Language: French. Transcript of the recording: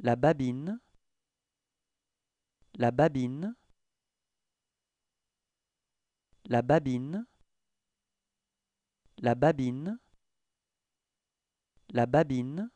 la babine, la babine, la babine, la babine, la babine,